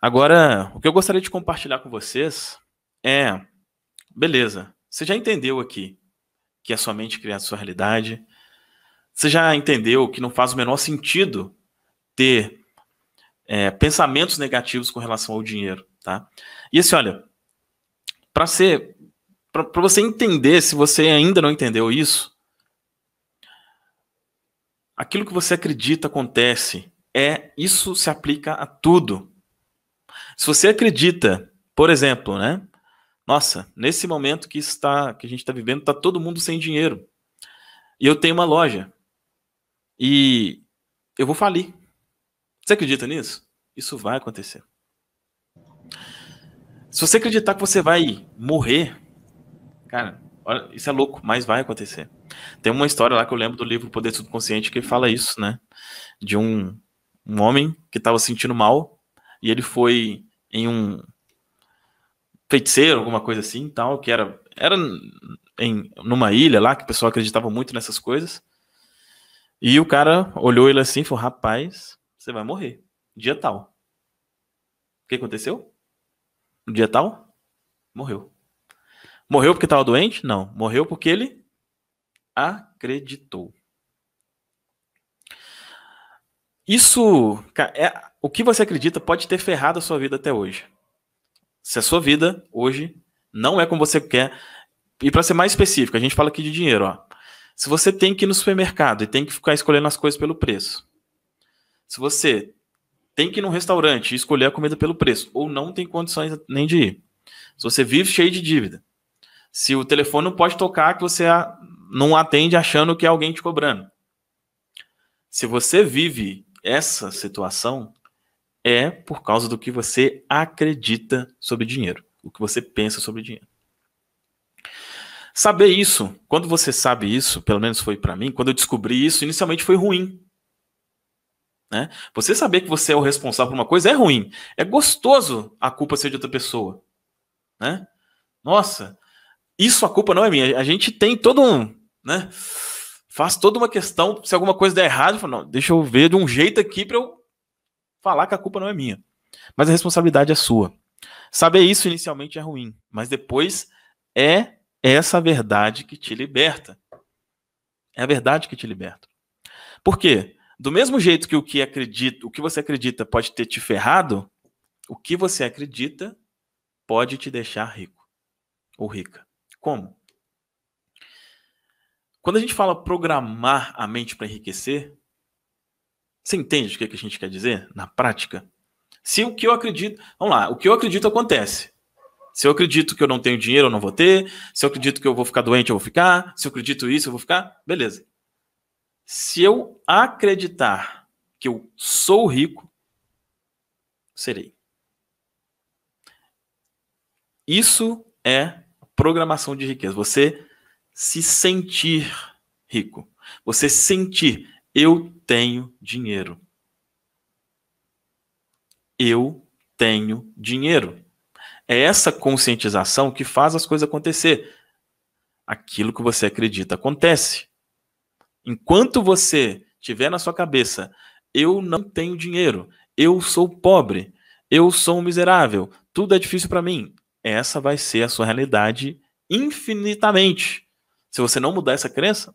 Agora, o que eu gostaria de compartilhar com vocês é: beleza, você já entendeu aqui que é mente criar a sua realidade. Você já entendeu que não faz o menor sentido ter é, pensamentos negativos com relação ao dinheiro, tá? E assim, olha, para ser para você entender, se você ainda não entendeu isso, aquilo que você acredita acontece. É isso se aplica a tudo. Se você acredita, por exemplo, né? Nossa, nesse momento que está que a gente está vivendo, está todo mundo sem dinheiro. E eu tenho uma loja. E eu vou falir. Você acredita nisso? Isso vai acontecer. Se você acreditar que você vai morrer, cara, olha, isso é louco, mas vai acontecer. Tem uma história lá que eu lembro do livro Poder Subconsciente que fala isso, né? De um, um homem que estava sentindo mal e ele foi em um feiticeiro, alguma coisa assim, tal, que era era em numa ilha lá que o pessoal acreditava muito nessas coisas. E o cara olhou ele assim e falou: "Rapaz, você vai morrer. Dia tal." O que aconteceu? No dia tal? Morreu. Morreu porque estava doente? Não. Morreu porque ele acreditou. Isso é, o que você acredita pode ter ferrado a sua vida até hoje. Se a sua vida hoje não é como você quer, e para ser mais específico, a gente fala aqui de dinheiro, ó. Se você tem que ir no supermercado e tem que ficar escolhendo as coisas pelo preço. Se você tem que ir num restaurante e escolher a comida pelo preço, ou não tem condições nem de ir. Se você vive cheio de dívida. Se o telefone não pode tocar, que você não atende achando que é alguém te cobrando. Se você vive essa situação, é por causa do que você acredita sobre dinheiro, o que você pensa sobre dinheiro. Saber isso, quando você sabe isso, pelo menos foi para mim, quando eu descobri isso, inicialmente foi ruim. Né? Você saber que você é o responsável por uma coisa é ruim. É gostoso a culpa ser de outra pessoa. Né? Nossa, isso a culpa não é minha. A gente tem todo um. Né? Faz toda uma questão. Se alguma coisa der errado, falo, não, deixa eu ver de um jeito aqui para eu falar que a culpa não é minha, mas a responsabilidade é sua. Saber isso inicialmente é ruim, mas depois é essa verdade que te liberta. É a verdade que te liberta. Por quê? Do mesmo jeito que o que acredita, o que você acredita pode ter te ferrado, o que você acredita pode te deixar rico ou rica. Como? Quando a gente fala programar a mente para enriquecer, você entende o que, é que a gente quer dizer na prática? Se o que eu acredito. Vamos lá, o que eu acredito acontece. Se eu acredito que eu não tenho dinheiro, eu não vou ter. Se eu acredito que eu vou ficar doente, eu vou ficar. Se eu acredito isso, eu vou ficar. Beleza. Se eu acreditar que eu sou rico, serei. Isso é programação de riqueza. Você se sentir rico. Você sentir. Eu tenho dinheiro. Eu tenho dinheiro. É essa conscientização que faz as coisas acontecer. Aquilo que você acredita acontece. Enquanto você tiver na sua cabeça, eu não tenho dinheiro, eu sou pobre, eu sou um miserável, tudo é difícil para mim. Essa vai ser a sua realidade infinitamente. Se você não mudar essa crença,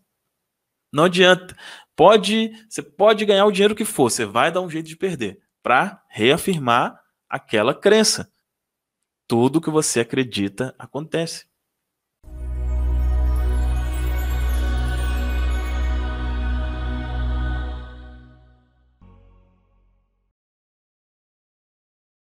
não adianta. Pode, você pode ganhar o dinheiro que for, você vai dar um jeito de perder para reafirmar aquela crença. Tudo que você acredita acontece.